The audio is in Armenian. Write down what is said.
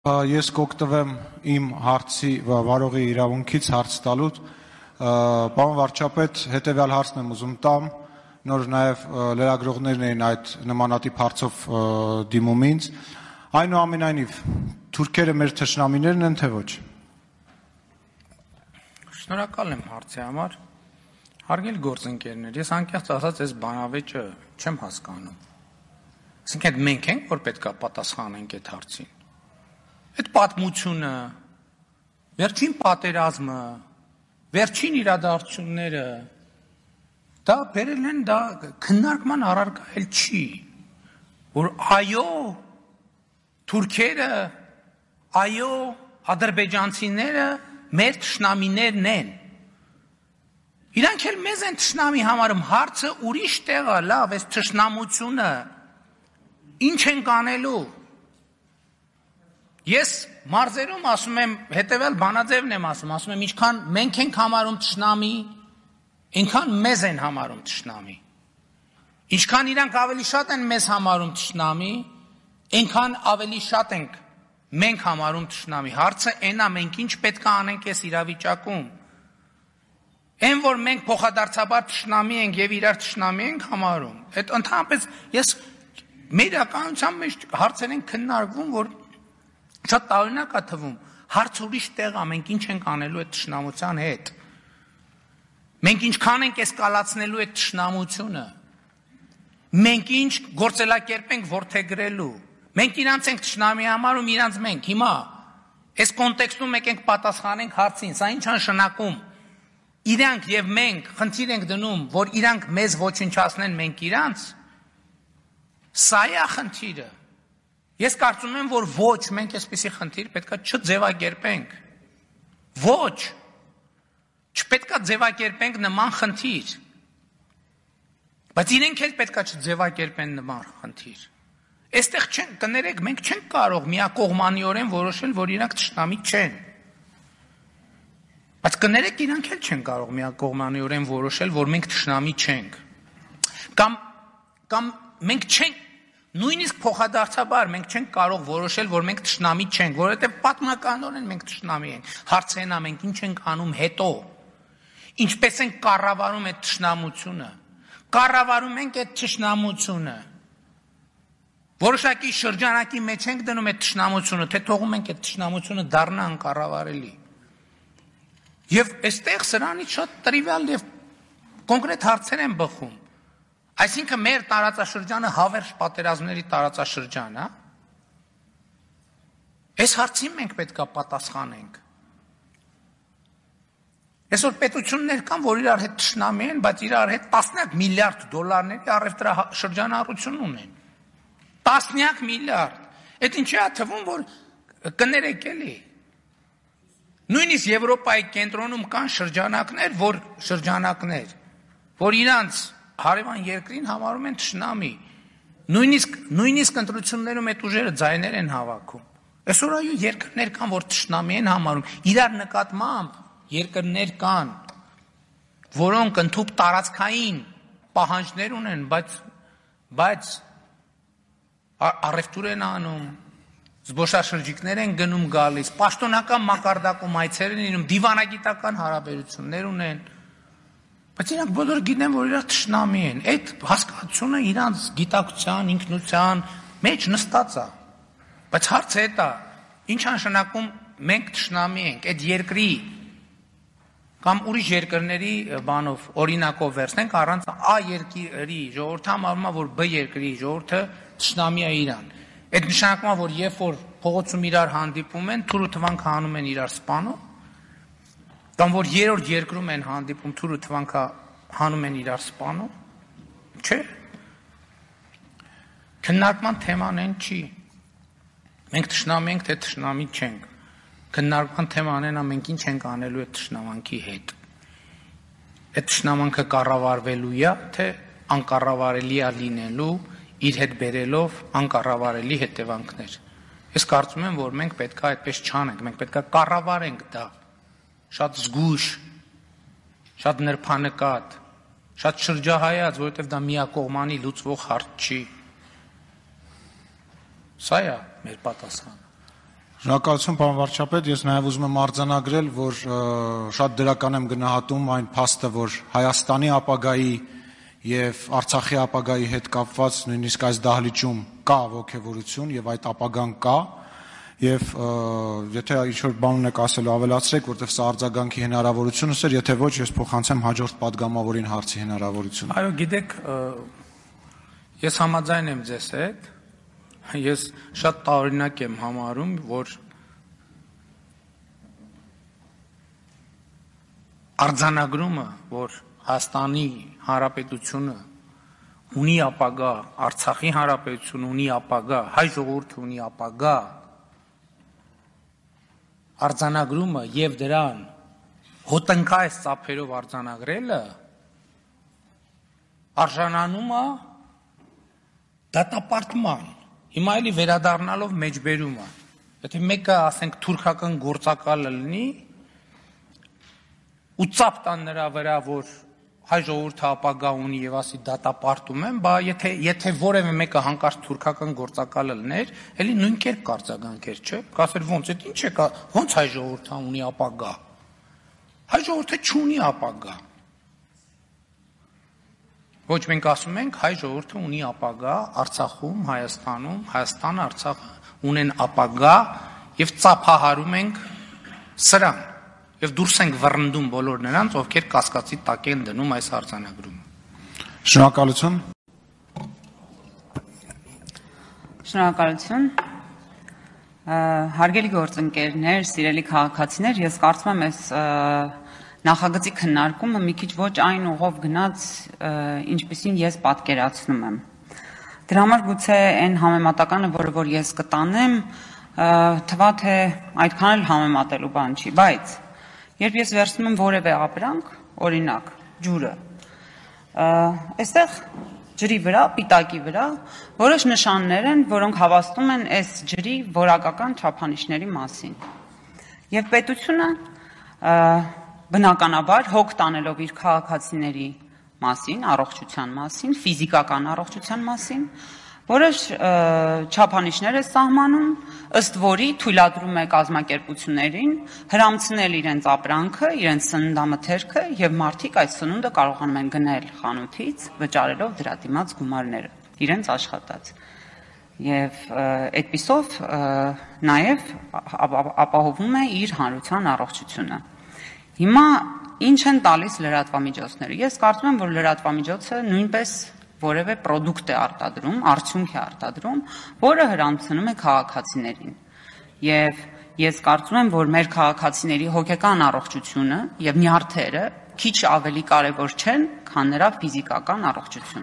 Ես կօգտվեմ իմ հարցի վարողի իրավունքից հարց տալուց։ Պարոն վարչապետ, հետեւյալ հարցն եմ ուզում տամ։ Նոր նաև լրագրողներն էին այդ նմանատիպ հարցով դիմում ինձ։ Այնուամենայնիվ, թուրքերը մեր ճշնամիներն են թե ոչ։ Շնորհակալ եմ հարցի համար։ Հարգելի գործընկերներ, ես անկեղծ ասած, այս բանավեճը չեմ հասկանում։ Այսինքն մենք ենք, որ պետքա պատասխանենք այդ հարցին այդ պատմությունը, վերջին պատերազմը, վերջին իրադարձությունները դա բերել են դա քննարկման առարկա էլ չի որ այո թուրքերը այո ադրբեջանցիները մեր ճշնամիներն են իրանք էլ մեզ են ճշնամի համարում հարցը ուրիշ տեղ է լավ այս ճշնամությունը ինչ են կանելու Ես մարզերում ասում եմ, հետեւյալ բանաձևն եմ ասում, ասում եմ, ինչքան մենք ենք համարում ճշնամի, այնքան մեզ են համարում ճշնամի։ Ինչքան իրանք ավելի շատ են մեզ համարում ճշնամի, այնքան ավելի շատ ենք մենք համարում ճշնամի։ Հարցը այնա, մենք ինչ պետք է անենք այս իրավիճակում։ Այն որ մենք փոխադարձաբար ճշնամի ենք եւ իրար ճշնամի ենք համարում, այդ ընդհանրապես ես մեր իրականության մեջ հարցեր են քննարկվում, որ Շատ տարօրինակ է թվում։ Հարց ուրիշ տեղ է, մենք ինչ ենք անելու այդ ճշնամության հետ։ Մենք ինչքան ենք էսկալացնելու այդ ճշնամությունը։ Մենք ինչ գործելակերպ ենք որթեգրելու։ Մենք իրանց ենք ճշնամի համարում իրանց մենք հիմա։ Այս կոնտեքստում մեկ ենք պատասխանենք հարցին, սա ինչ անշնակում։ Իրանք եւ մենք խնդիր ենք դնում, որ իրանք մեզ ոչնչացնեն մենք իրանց։ Սա է խնդիրը։ Ես կարծում եմ, որ ոչ, մենք այսպիսի խնդիր պետքա չձևակերպենք։ Ոչ։ Չպետքա ձևակերպենք նման խնդիր։ Բայց իրենք էլ պետքա չձևակերպեն նման խնդիր։ Այստեղ չեն, կներեք, մենք չենք կարող միակողմանիորեն որոշել, որ իրանք ճշտամի չեն։ Բայց կներեք, իրանք էլ չեն կարող միակողմանիորեն որոշել, որ մենք ճշտամի չենք։ Կամ կամ մենք չենք Նույնիսկ փոխադարձաբար մենք չենք կարող որոշել, որ մենք ճշնամի չենք, որովհետև պատմականորեն մենք ճշնամի ենք։ Հարցը նա մենք ինչ ենք անում հետո։ Ինչպես ենք կառավարում այդ ճշնամությունը։ Կառավարում ենք այդ ճշնամությունը։ Որոշակի շրջանակի մեջ ենք դնում այդ ճշնամությունը, թե թողում ենք այդ ճշնամությունը դառնա անկառավարելի։ Եվ այստեղ սրանից շատ տրիվիալ եւ կոնկրետ հարցեր են բխում։ Այսինքն մեր տարածաշրջանը հավերժ պատերազմների տարածաշրջան է։ հա? Այս հարցին մենք պետքա պատասխանենք։ Այսօր պետություններ կան, որ իրար հետ ճշնամի են, բայց իրար հետ տասնյակ միլիարդ դոլարների առևտրա հա- շրջանառություն ունեն։ Տասնյակ միլիարդ։ Այդ ինչի է թվում, որ կներեք էլի։ Նույնիսկ Եվրոպայի կենտրոնում կան շրջանակներ, որ շրջանակներ, որ իրանց հարևան երկրին համարում են ճշնամի։ Նույնիսկ նույնիսկ ընտրություններում այդ ուժերը ձայներ են հավաքում։ Այսօր այո երկրներ կան, որ ճշնամի են համարում։ Իրար նկատմամբ երկրներ կան, որոնք ընդհուպ տարածքային պահանջներ ունեն, բայց բայց առևտուր են անում, զբոսաշրջիկներ են գնում գալիս, պաշտոնական մակարդակում այցեր են իրում, դիվանագիտական հարաբերություններ ունեն, Բայց իրանք բոլորը գիտեն, որ իրանք ճշնամի են։ Այդ հասկացությունը իրանք գիտակցության, ինքնության մեջ նստած է։ Բայց հարցը դա ինչ անշանակում մենք ճշնամի ենք այդ երկրի կամ ուրիշ երկրների բանով օրինակով վերցնենք առանց Ա երկրի ժողովրդը համարվում է որ Բ երկրի ժողովրդը ճշնամի է Իրան։ Այդ նշանակում է որ երբ որ փողոցում իրար հանդիպում են, թուրը թվանք հանում են իրար սպանով, Տան որ երրորդ երկրում են հանդիպում թուրը թվանքա հանում են իրար սպանում, չէ։ Քննարկման թեման են չի։ Մենք ճշնամի ենք, թե ճշնամի չենք։ Քննարկման թեման են, ամենք ինչ ենք անելու այդ ճշնամանքի հետ։ Այդ ճշնամանքը կառավարվելու է, թե անկառավարելի է լինելու իր հետ բերելով անկառավարելի հետևանքներ։ Ես կարծում եմ, որ մենք պետքա այդպես չանենք, մենք պետքա կառավարենք դա։ պետք շատ զգուշ, շատ նրբանկատ, շատ շրջահայաց, որովհետև դա միակողմանի լուծվող հարց չի։ Սա է մեր պատասխանը։ Շնորհակալություն պարոն վարչապետ, ես նաև ուզում եմ արձանագրել, որ շատ դրական եմ գնահատում այն փաստը, որ Հայաստանի ապագայի եւ Արցախի ապագայի հետ կապված նույնիսկ այս դահլիճում կա ողջևորություն եւ այդ ապագան կա, եւ եթե ինչ որ բան ունեք ասելու ավելացրեք, որտեվ սա արձագանքի հնարավորությունս էր, եթե ոչ ես փոխանցեմ հաջորդ падգամավորին հարցի հնարավորությունը։ Այո, գիտեք, ես համաձայն եմ ձեզ հետ։ Ես շատ տարօրինակ եմ համարում, որ արձանագրումը, որ Հայաստանի Հանրապետությունը ունի ապագա, Արցախի Հանրապետությունը ունի ապագա, հայ ժողովուրդը ունի ապագա, արձանագրումը եւ դրան հոտնկայս ծափերով արձանագրելը արժանանում է դատապարտման հիմա էլի վերադառնալով մեջբերումը եթե մեկը ասենք թուրքական գործակալը լինի ու ծապ տան նրա վրա որ հայ ժողովուրդը ապագա ունի եւ ասի դատապարտում են, բա եթե եթե որևէ մեկը հանկարծ թուրքական գործակալը լներ, էլի նույն կերպ կարծականքեր, չէ՞։ Կասեր ո՞նց է, ի՞նչ է կա, ո՞նց հայ ժողովուրդը ունի ապագա։ Հայ ժողովուրդը չունի ապագա։ Ոչ մենք ասում ենք հայ ժողովուրդը ունի ապագա Արցախում, Հայաստանում, Հայաստանը, Արցախը ունեն ապագա եւ ծափահարում ենք սրան եւ դուրս ենք վռնդում բոլոր նրանց, ովքեր կասկածի տակ են դնում այս արձանագրումը։ Շնորհակալություն։ Շնորհակալություն։ Հարգելի գործընկերներ, սիրելի քաղաքացիներ, ես կարծում եմ այս նախագծի քննարկումը մի քիչ ոչ այն ուղով գնաց, ինչպեսին ես պատկերացնում եմ։ Դրա համար գուցե այն համեմատականը, որը որ ես կտանեմ, թվա թե այդքան էլ համեմատելու բան չի, բայց Երբ ես վերցնում եմ որևէ ապրանք, օրինակ, ջուրը, այստեղ ջրի վրա, պիտակի վրա որոշ նշաններ են, որոնք հավաստում են այս ջրի որակական չափանիշների մասին։ Եվ պետությունը բնականաբար հոգ տանելով իր քաղաքացիների մասին, առողջության մասին, ֆիզիկական առողջության մասին, որոշ չափանիշներ է սահմանում, ըստ որի թույլատրում է կազմակերպություններին հрамցնել իրենց ապրանքը, իրենց սննդամթերքը եւ մարդիկ այս սնունդը կարողանում են գնել խանութից, վճարելով դրա դիմաց գումարները իրենց աշխատած։ Եվ այդպիսով նաեւ ապահովում է իր հանրության առողջությունը։ Հիմա ինչ են տալիս լրատվամիջոցները։ Ես կարծում եմ, որ լրատվամիջոցը նույնպես որևէ product է արտադրում, արդյունք է արտադրում, որը հրանցնում է քաղաքացիներին։ Եվ ես կարծում եմ, որ մեր քաղաքացիների հոգեկան առողջությունը եւ նյարդերը քիչ ավելի կարեւոր չեն, քան նրա ֆիզիկական առողջությունը։